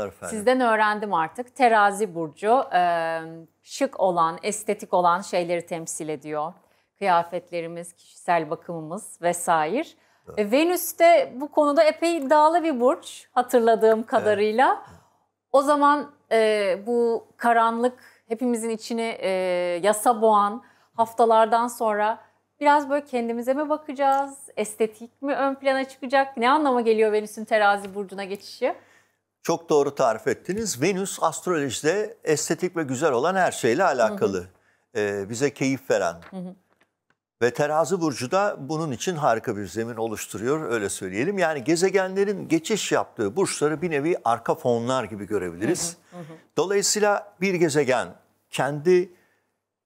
Efendim. Sizden öğrendim artık. Terazi burcu e, şık olan, estetik olan şeyleri temsil ediyor. Kıyafetlerimiz, kişisel bakımımız vesaire. Evet. E, Venüs de bu konuda epey iddialı bir burç hatırladığım kadarıyla. Evet. O zaman e, bu karanlık hepimizin içini yasa boğan haftalardan sonra biraz böyle kendimize mi bakacağız? Estetik mi ön plana çıkacak? Ne anlama geliyor Venüs'ün terazi burcuna geçişi? Çok doğru tarif ettiniz. Venüs astrolojide estetik ve güzel olan her şeyle alakalı. Hı hı. Ee, bize keyif veren. Hı hı. Ve terazi burcu da bunun için harika bir zemin oluşturuyor öyle söyleyelim. Yani gezegenlerin geçiş yaptığı burçları bir nevi arka fonlar gibi görebiliriz. Hı hı hı. Dolayısıyla bir gezegen kendi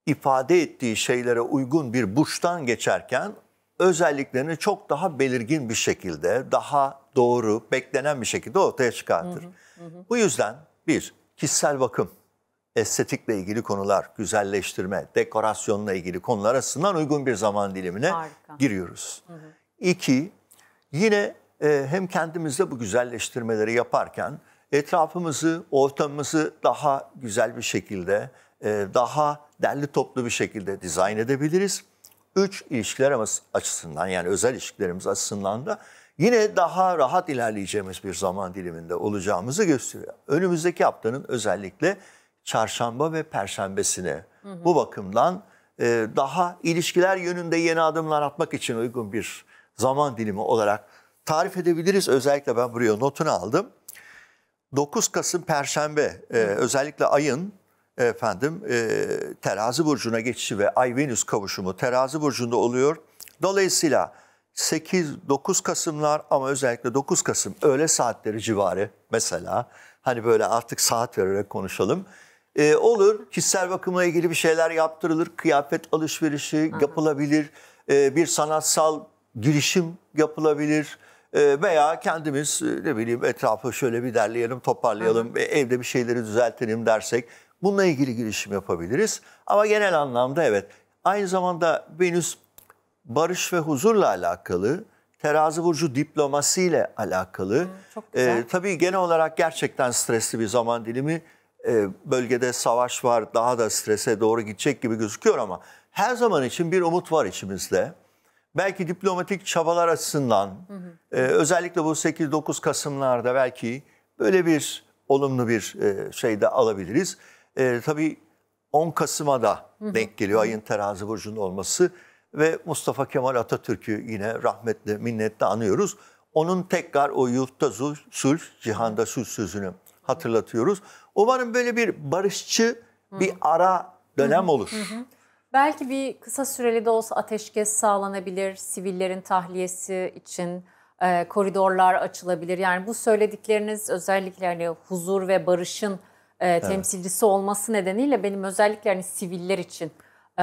ifade ettiği şeylere uygun bir burçtan geçerken özelliklerini çok daha belirgin bir şekilde, daha doğru, beklenen bir şekilde ortaya çıkartır. Hı hı, hı. Bu yüzden bir, kişisel bakım, estetikle ilgili konular, güzelleştirme, dekorasyonla ilgili konular arasından uygun bir zaman dilimine Harika. giriyoruz. Hı hı. İki, yine e, hem kendimizde bu güzelleştirmeleri yaparken etrafımızı, ortamımızı daha güzel bir şekilde, e, daha derli toplu bir şekilde dizayn edebiliriz. Üç, ilişkiler açısından yani özel ilişkilerimiz açısından da yine daha rahat ilerleyeceğimiz bir zaman diliminde olacağımızı gösteriyor. Önümüzdeki haftanın özellikle çarşamba ve perşembesine hı hı. bu bakımdan e, daha ilişkiler yönünde yeni adımlar atmak için uygun bir zaman dilimi olarak tarif edebiliriz. Özellikle ben buraya notunu aldım. 9 Kasım Perşembe e, özellikle ayın efendim e, terazi burcuna geçişi ve Ay Venüs kavuşumu terazi burcunda oluyor. Dolayısıyla 8-9 Kasımlar ama özellikle 9 Kasım öğle saatleri civarı mesela hani böyle artık saat vererek konuşalım. E, olur kişisel bakımla ilgili bir şeyler yaptırılır, kıyafet alışverişi Hı-hı. yapılabilir, e, bir sanatsal girişim yapılabilir e, veya kendimiz e, ne bileyim etrafı şöyle bir derleyelim, toparlayalım, Hı-hı. E, evde bir şeyleri düzeltelim dersek Bununla ilgili girişim yapabiliriz. Ama genel anlamda evet. Aynı zamanda Venüs barış ve huzurla alakalı, terazi burcu diplomasiyle alakalı. Hmm, çok güzel. E, tabii genel olarak gerçekten stresli bir zaman dilimi. E, bölgede savaş var, daha da strese doğru gidecek gibi gözüküyor ama her zaman için bir umut var içimizde. Belki diplomatik çabalar açısından, hı hı. E, özellikle bu 8-9 Kasımlarda belki böyle bir olumlu bir e, şey de alabiliriz. E, tabii 10 Kasım'a da denk geliyor ayın terazi burcunda olması ve Mustafa Kemal Atatürk'ü yine rahmetle minnetle anıyoruz. Onun tekrar o yurtta sulh, cihanda sulh sözünü hatırlatıyoruz. Umarım böyle bir barışçı bir ara dönem olur. Belki bir kısa süreli de olsa ateşkes sağlanabilir sivillerin tahliyesi için e, koridorlar açılabilir. Yani bu söyledikleriniz özellikle hani huzur ve barışın e, temsilcisi evet. olması nedeniyle benim özellikle hani siviller için e,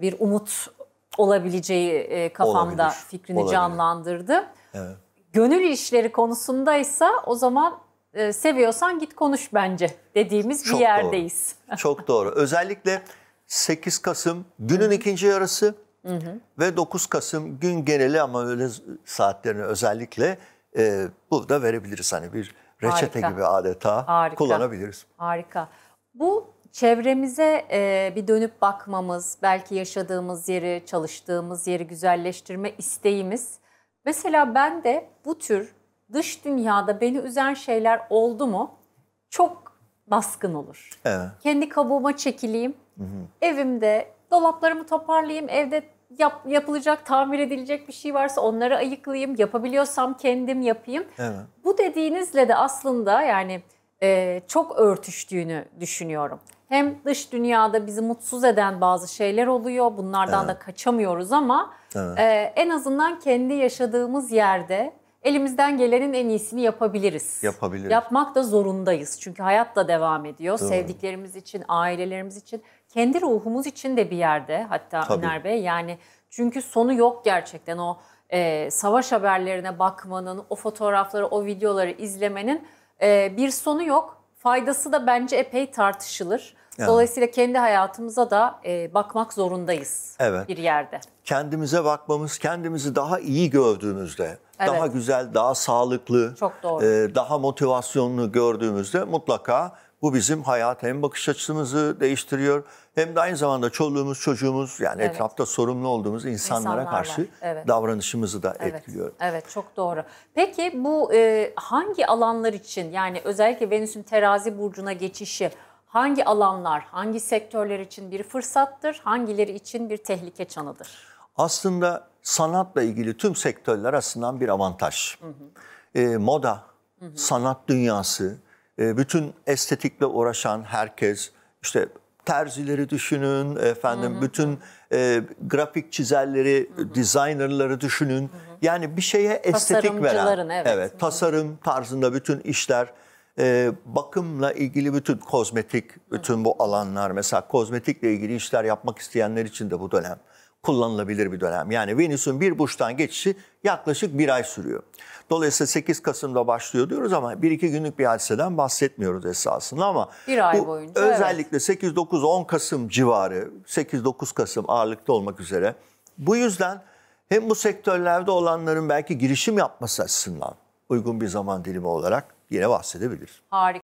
bir umut olabileceği e, kafamda Olabilir. fikrini Olabilir. canlandırdı. Evet. Gönül işleri konusundaysa o zaman e, seviyorsan git konuş bence dediğimiz Çok bir yerdeyiz. Doğru. Çok doğru. Özellikle 8 Kasım günün Hı-hı. ikinci yarısı Hı-hı. ve 9 Kasım gün geneli ama öyle saatlerini özellikle e, burada verebiliriz. Hani bir reçete Harika. gibi adeta Harika. kullanabiliriz. Harika. Bu çevremize e, bir dönüp bakmamız, belki yaşadığımız yeri, çalıştığımız yeri güzelleştirme isteğimiz. Mesela ben de bu tür dış dünyada beni üzen şeyler oldu mu çok baskın olur. Evet. Kendi kabuğuma çekileyim. Hı hı. Evimde dolaplarımı toparlayayım, evde yap, yapılacak, tamir edilecek bir şey varsa onları ayıklayayım. Yapabiliyorsam kendim yapayım. Evet. Bu dediğinizle de aslında yani e, çok örtüştüğünü düşünüyorum. Hem dış dünyada bizi mutsuz eden bazı şeyler oluyor. Bunlardan evet. da kaçamıyoruz ama evet. e, en azından kendi yaşadığımız yerde elimizden gelenin en iyisini yapabiliriz. Yapabiliriz. Yapmak da zorundayız. Çünkü hayat da devam ediyor. Doğru. Sevdiklerimiz için, ailelerimiz için, kendi ruhumuz için de bir yerde hatta Tabii. Öner Bey. Yani çünkü sonu yok gerçekten o e, savaş haberlerine bakmanın, o fotoğrafları, o videoları izlemenin e, bir sonu yok. Faydası da bence epey tartışılır. Yani. Dolayısıyla kendi hayatımıza da e, bakmak zorundayız evet. bir yerde. Kendimize bakmamız, kendimizi daha iyi gördüğümüzde, evet. daha güzel, daha sağlıklı, Çok doğru. E, daha motivasyonlu gördüğümüzde mutlaka bu bizim hayat hem bakış açımızı değiştiriyor hem de aynı zamanda çoluğumuz, çocuğumuz yani evet. etrafta sorumlu olduğumuz insanlara karşı evet. davranışımızı da evet. etkiliyor. Evet, çok doğru. Peki bu e, hangi alanlar için yani özellikle Venüs'ün terazi burcuna geçişi hangi alanlar, hangi sektörler için bir fırsattır, hangileri için bir tehlike çanıdır? Aslında sanatla ilgili tüm sektörler aslında bir avantaj. Hı hı. E, moda, hı hı. sanat dünyası, e, bütün estetikle uğraşan herkes, işte terzileri düşünün, efendim hı hı. bütün e, grafik çizerleri, hı hı. designerları düşünün. Hı hı. Yani bir şeye estetik veren, evet, evet tasarım tarzında bütün işler e, bakımla ilgili bütün kozmetik, bütün bu alanlar mesela kozmetikle ilgili işler yapmak isteyenler için de bu dönem kullanılabilir bir dönem. Yani Venüs'ün bir burçtan geçişi yaklaşık bir ay sürüyor. Dolayısıyla 8 Kasım'da başlıyor diyoruz ama 1-2 günlük bir hadiseden bahsetmiyoruz esasında ama bir ay boyunca, özellikle evet. 8-9-10 Kasım civarı 8-9 Kasım ağırlıkta olmak üzere bu yüzden hem bu sektörlerde olanların belki girişim yapması açısından uygun bir zaman dilimi olarak yine bahsedebilir. Harika.